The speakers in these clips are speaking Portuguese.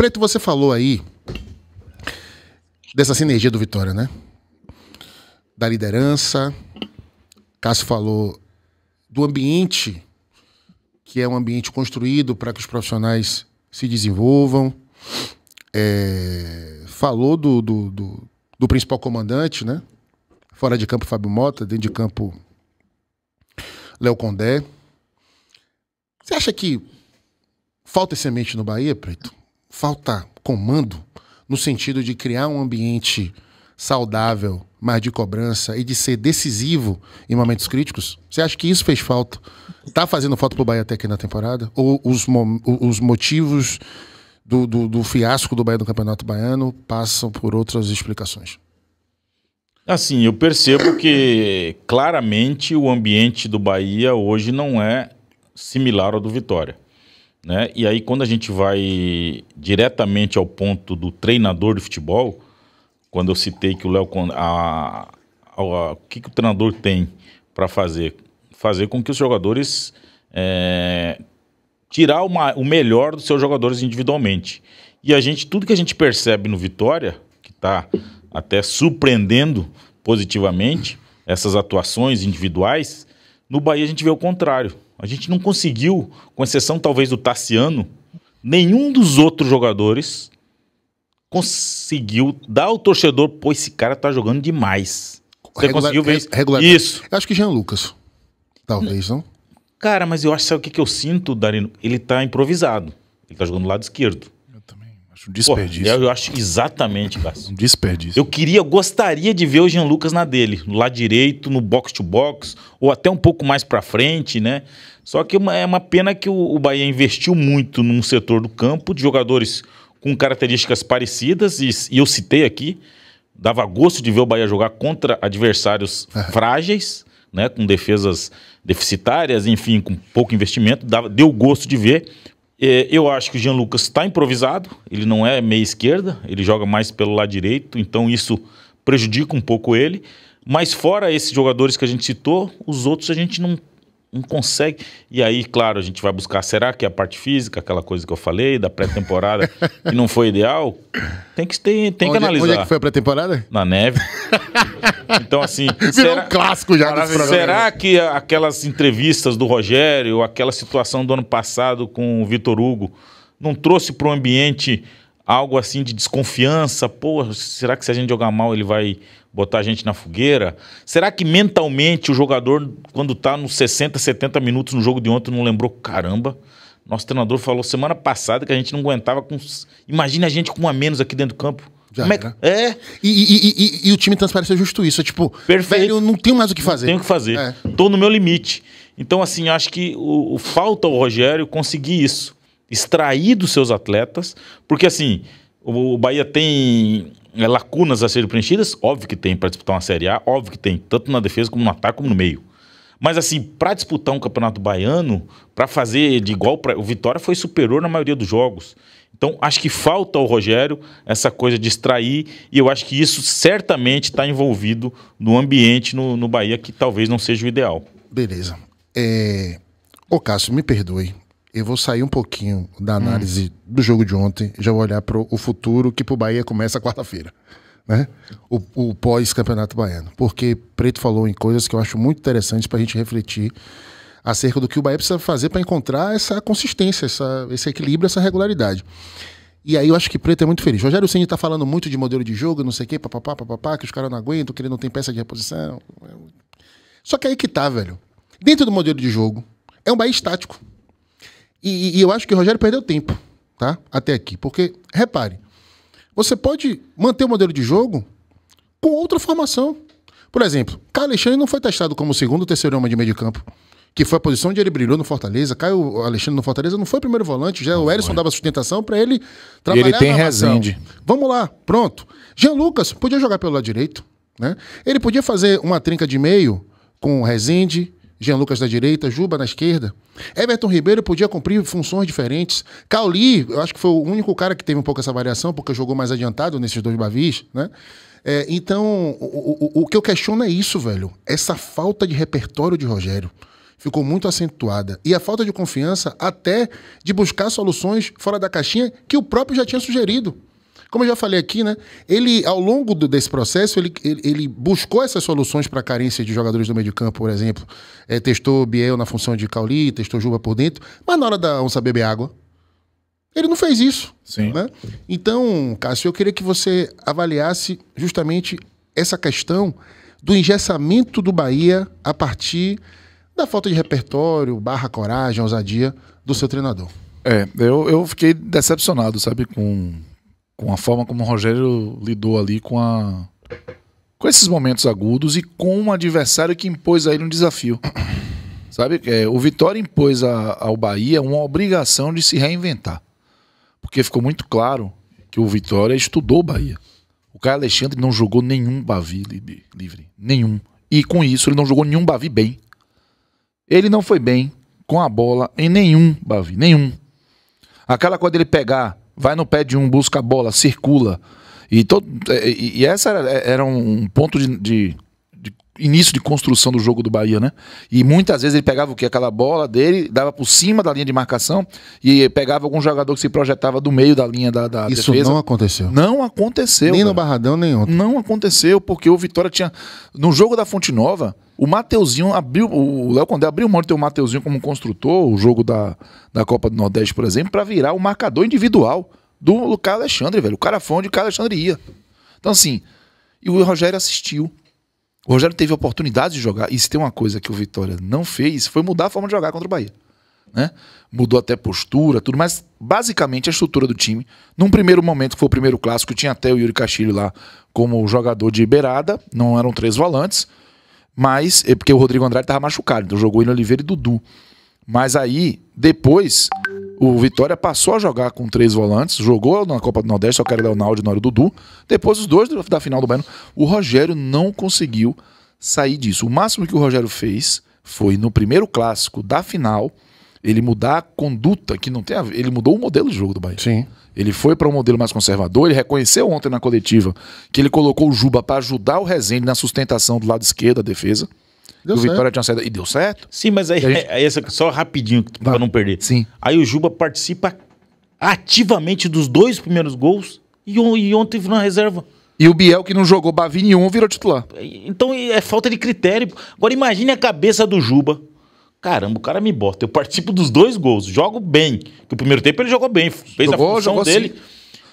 Preto, você falou aí dessa sinergia do Vitória, né? Da liderança. Cássio falou do ambiente, que é um ambiente construído para que os profissionais se desenvolvam. É, falou do, do, do, do, principal comandante, né? Fora de campo, Fábio Mota, dentro de campo, Léo Condé. Você acha que falta semente no Bahia, Preto? falta comando no sentido de criar um ambiente saudável, mas de cobrança e de ser decisivo em momentos críticos? Você acha que isso fez falta? Tá fazendo falta pro Bahia até aqui na temporada? Ou os, os motivos do, do, do, fiasco do Bahia no Campeonato Baiano passam por outras explicações? Assim, eu percebo que claramente o ambiente do Bahia hoje não é similar ao do Vitória. Né? E aí, quando a gente vai diretamente ao ponto do treinador de futebol, quando eu citei que o Léo. O que, que o treinador tem para fazer? Fazer com que os jogadores. É, tirar uma, o melhor dos seus jogadores individualmente. E a gente, tudo que a gente percebe no Vitória, que está até surpreendendo positivamente essas atuações individuais, no Bahia a gente vê o contrário. A gente não conseguiu, com exceção talvez do Tarciano, nenhum dos outros jogadores conseguiu dar ao torcedor, pô, esse cara tá jogando demais. Você regular, conseguiu ver regular, isso? Eu acho que Jean Lucas. Talvez, não? Cara, mas eu acho que sabe o que, que eu sinto, Darino? Ele tá improvisado. Ele tá jogando do lado esquerdo. Acho um desperdício. eu acho exatamente, Cássio. Um desperdício. Eu queria, gostaria de ver o Jean Lucas na dele, no lado direito, no box to box, ou até um pouco mais para frente, né? Só que é uma pena que o, Bahia investiu muito num setor do campo de jogadores com características parecidas, e, e eu citei aqui, dava gosto de ver o Bahia jogar contra adversários é. frágeis, né, com defesas deficitárias, enfim, com pouco investimento, dava, deu gosto de ver, é, eu acho que o Jean Lucas está improvisado, ele não é meia esquerda, ele joga mais pelo lado direito, então isso prejudica um pouco ele. Mas fora esses jogadores que a gente citou, os outros a gente não não consegue. E aí, claro, a gente vai buscar, será que é a parte física, aquela coisa que eu falei, da pré-temporada, que não foi ideal, tem que, ter, tem onde, que analisar. Onde é, é que foi a pré-temporada? Na neve. então, assim. Virou será, um clássico já Será que aquelas entrevistas do Rogério, aquela situação do ano passado com o Vitor Hugo, não trouxe para o ambiente algo assim de desconfiança? Pô, será que se a gente jogar mal ele vai botar a gente na fogueira. Será que mentalmente o jogador, quando está nos 60, 70 minutos no jogo de ontem, não lembrou? Caramba, nosso treinador falou semana passada que a gente não aguentava com. Imagina a gente com um a menos aqui dentro do campo. Já Como é, que... é. E, e, e, e, o time transpareceu justo isso. É tipo, Perfeito. velho, eu não tenho mais o que fazer. Não tenho o que fazer. É. Tô no meu limite. Então, assim, acho que o, o falta o Rogério conseguir isso. Extrair dos seus atletas. Porque, assim, o, o Bahia tem é, lacunas a serem preenchidas, óbvio que tem para disputar uma Série A, óbvio que tem, tanto na defesa como no ataque, como no meio. Mas assim, para disputar um campeonato baiano, para fazer de igual para o Vitória foi superior na maioria dos jogos. Então, acho que falta ao Rogério essa coisa de extrair, e eu acho que isso certamente está envolvido no ambiente no, no Bahia, que talvez não seja o ideal. Beleza. É... Ô, Cássio, me perdoe. Eu vou sair um pouquinho da hum. análise hum. do jogo de ontem, já vou olhar para o futuro, que para o Bahia começa quarta-feira. Né? O, o pós-campeonato baiano. Porque Preto falou em coisas que eu acho muito interessantes para a gente refletir acerca do que o Bahia precisa fazer para encontrar essa consistência, essa, esse equilíbrio, essa regularidade. E aí eu acho que Preto é muito feliz. Rogério Ceni está falando muito de modelo de jogo, não sei o quê, papapá, papapá, que os caras não aguentam, que ele não tem peça de reposição. Só que aí que tá, velho. Dentro do modelo de jogo, é um Bahia estático. E, e eu acho que o Rogério perdeu tempo, tá? Até aqui. Porque, repare, você pode manter o modelo de jogo com outra formação. Por exemplo, Caio Alexandre não foi testado como segundo ou terceiro homem de meio de campo, que foi a posição onde ele brilhou no Fortaleza. Caio Alexandre no Fortaleza não foi primeiro volante, já é não o Erisson dava sustentação para ele trabalhar. E ele tem Resende. Vamos lá, pronto. Jean Lucas podia jogar pelo lado direito, né? Ele podia fazer uma trinca de meio com o Rezende, Jean Lucas da direita, Juba na esquerda. Everton Ribeiro podia cumprir funções diferentes. Cauli, eu acho que foi o único cara que teve um pouco essa variação, porque jogou mais adiantado nesses dois bavis, né? É, então, o, o, o que eu questiono é isso, velho. Essa falta de repertório de Rogério ficou muito acentuada. E a falta de confiança até de buscar soluções fora da caixinha que o próprio já tinha sugerido. Como eu já falei aqui, né? Ele, ao longo do, desse processo, ele, ele, ele, buscou essas soluções para a carência de jogadores do meio de campo, por exemplo. É, testou Biel na função de Cauli, testou Juba por dentro, mas na hora da onça beber água, ele não fez isso. Sim. Né? Então, Cássio, eu queria que você avaliasse justamente essa questão do engessamento do Bahia a partir da falta de repertório, barra coragem, ousadia do seu treinador. É, eu, eu fiquei decepcionado, sabe, com com a forma como o Rogério lidou ali com a com esses momentos agudos e com um adversário que impôs a ele um desafio. Sabe, é, o Vitória impôs a, ao Bahia uma obrigação de se reinventar. Porque ficou muito claro que o Vitória estudou o Bahia. O Caio Alexandre não jogou nenhum Bavi livre, livre. Nenhum. E com isso, ele não jogou nenhum Bavi bem. Ele não foi bem com a bola em nenhum Bavi. Nenhum. Aquela coisa dele pegar vai no pé de um, busca a bola, circula. E, todo, é, e, e essa era, era um ponto de, de de início de construção do jogo do Bahia, né? E muitas vezes ele pegava o que Aquela bola dele, dava por cima da linha de marcação e pegava algum jogador que se projetava do meio da linha da, da Isso defesa. não aconteceu. Não aconteceu. Nem cara. no Barradão, nem ontem. Não aconteceu, porque o Vitória tinha... No jogo da Fonte Nova, o Mateuzinho abriu... O Léo Condé abriu mão de o Mateuzinho como construtor, o jogo da, da Copa do Nordeste, por exemplo, para virar o marcador individual do Lucas Alexandre, velho. O cara foi onde o Lucas Alexandre ia. Então, assim... E o Rogério assistiu. O Rogério teve oportunidade de jogar, e se tem uma coisa que o Vitória não fez, foi mudar a forma de jogar contra o Bahia. Né? Mudou até postura, tudo, mas basicamente a estrutura do time, num primeiro momento, que foi o primeiro clássico, tinha até o Yuri Castilho lá como jogador de beirada, não eram três volantes, mas é porque o Rodrigo Andrade estava machucado, então jogou ele Oliveira e Dudu. Mas aí, depois, o Vitória passou a jogar com três volantes, jogou na Copa do Nordeste, só que era Leonardo e o Dudu. Depois, os dois da final do Baiano. O Rogério não conseguiu sair disso. O máximo que o Rogério fez foi no primeiro clássico da final. Ele mudar a conduta que não tem a ver. Ele mudou o modelo de jogo do Bahia. Sim. Ele foi para um modelo mais conservador. Ele reconheceu ontem na coletiva que ele colocou o Juba para ajudar o Rezende na sustentação do lado esquerdo da defesa. Deu o certo. Vitória tinha saído. E deu certo. Sim, mas aí, é, gente... aí é essa, só rapidinho pra não perder. Sim. Aí o Juba participa ativamente dos dois primeiros gols e, e ontem na reserva. E o Biel, que não jogou Bavi nenhum, virou titular. Então é falta de critério. Agora imagine a cabeça do Juba. Caramba, o cara me bota. Eu participo dos dois gols, jogo bem. Que o primeiro tempo ele jogou bem, fez jogou, a função dele.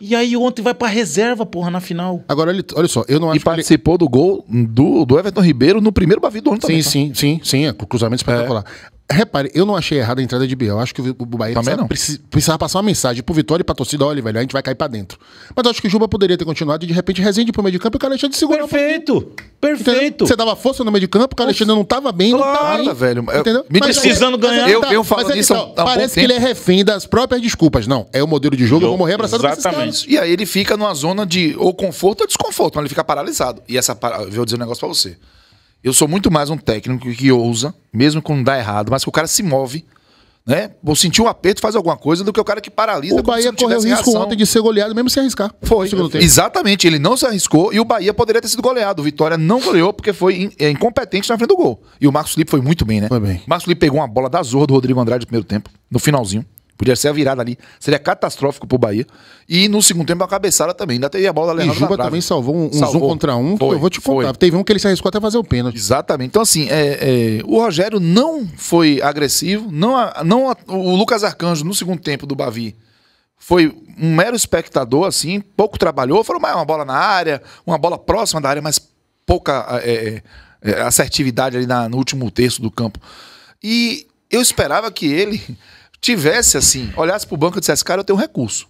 E aí ontem vai pra reserva, porra, na final. Agora, olha, olha só, eu não acho E participou ele... do gol do, do Everton Ribeiro no primeiro Bavi do ano sim, também. Sim, tá? sim, sim, sim. É, cruzamento é. espetacular. É. Repare, eu não achei errada a entrada de Biel. Acho que o Bahia precisava, precis, precisava, passar uma mensagem pro Vitória e pra torcida: olha, velho, a gente vai cair pra dentro. Mas eu acho que o Juba poderia ter continuado e de repente Resende pro meio de campo e o cara Alexandre segurou. Perfeito! Um perfeito! Entendeu? Você dava força no meio de campo, o cara não tava bem, claro, não tava bem, velho. Entendeu? Me mas precisando ganhar. Tá- eu, eu falo isso. Tá, parece que ele é refém das próprias desculpas. Não, é o modelo de jogo, eu, eu vou morrer abraçado Exatamente. E aí ele fica numa zona de ou conforto ou desconforto, mas ele fica paralisado. E essa. Vou dizer um negócio pra você. Eu sou muito mais um técnico que ousa, mesmo quando dá errado, mas que o cara se move. Né? Ou sentir um aperto, faz alguma coisa, do que o cara que paralisa. O Bahia correu risco reação. ontem de ser goleado, mesmo sem arriscar. Foi. Exatamente, ele não se arriscou e o Bahia poderia ter sido goleado. O Vitória não goleou porque foi é, incompetente na frente do gol. E o Marcos Felipe foi muito bem, né? Foi bem. O Marcos Felipe pegou uma bola da zorra do Rodrigo Andrade no primeiro tempo, no finalzinho. Podia ser a virada ali. Seria catastrófico pro Bahia. E no segundo tempo a cabeçada também. Ainda teve a bola da E Juba também salvou um, salvou. um contra um. Foi, eu vou te contar. Foi. Teve um que ele se arriscou até fazer o pênalti. Exatamente. Então, assim, é, é, o Rogério não foi agressivo. Não, não O Lucas Arcanjo, no segundo tempo do Bavi, foi um mero espectador, assim, pouco trabalhou. Foram mais é uma bola na área, uma bola próxima da área, mas pouca é, é, é, assertividade ali na, no último terço do campo. E eu esperava que ele tivesse assim, olhasse pro banco e dissesse, cara, eu tenho um recurso.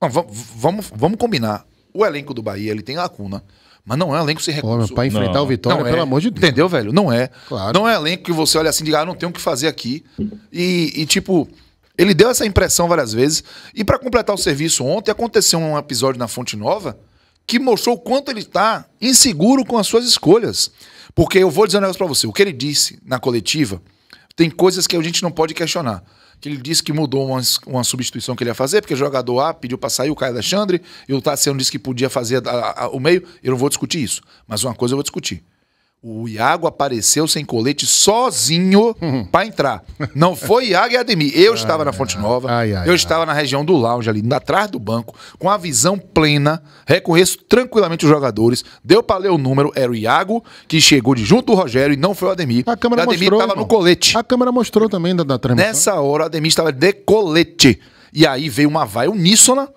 Não, vamos, vamos combinar. O elenco do Bahia, ele tem lacuna. Mas não é um elenco sem recurso. Para enfrentar não. o Vitória, pelo é. amor de Deus. Entendeu, velho? Não é. Claro. Não é elenco que você olha assim e diga, ah, não tem o que fazer aqui. E, e, tipo, ele deu essa impressão várias vezes. E para completar o serviço, ontem aconteceu um episódio na Fonte Nova que mostrou o quanto ele está inseguro com as suas escolhas. Porque eu vou dizer um negócio para você. O que ele disse na coletiva tem coisas que a gente não pode questionar. Que ele disse que mudou uma, uma substituição que ele ia fazer, porque o jogador A pediu para sair o Caio Alexandre, e o Tassiano disse que podia fazer a, a, a, o meio. Eu não vou discutir isso. Mas uma coisa eu vou discutir. O Iago apareceu sem colete sozinho uhum. para entrar. Não foi Iago e Ademir. Eu ai, estava na Fonte Nova, ai, ai, eu estava na região do lounge ali, atrás do banco, com a visão plena, reconheço tranquilamente os jogadores, deu para ler o número, era o Iago que chegou de junto do Rogério e não foi o Ademir. A câmera o Ademir estava no colete. A câmera mostrou também da, da transmissão. Nessa hora o Ademir estava de colete. E aí veio uma vai uníssona,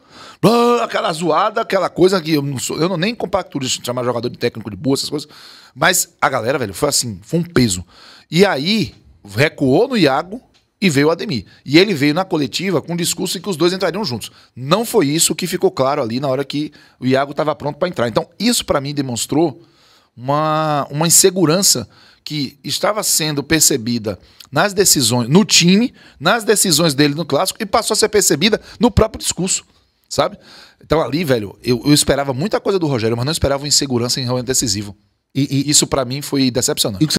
ah, aquela zoada, aquela coisa que eu não sou, eu não nem compacto de chamar jogador de técnico de boa, essas coisas. Mas a galera, velho, foi assim, foi um peso. E aí, recuou no Iago e veio o Ademir. E ele veio na coletiva com um discurso em que os dois entrariam juntos. Não foi isso que ficou claro ali na hora que o Iago estava pronto para entrar. Então, isso para mim demonstrou uma, uma insegurança que estava sendo percebida nas decisões, no time, nas decisões dele no clássico, e passou a ser percebida no próprio discurso, sabe? Então ali, velho, eu, eu esperava muita coisa do Rogério, mas não esperava insegurança em realmente decisivo. E, e... Isso para mim foi decepcionante.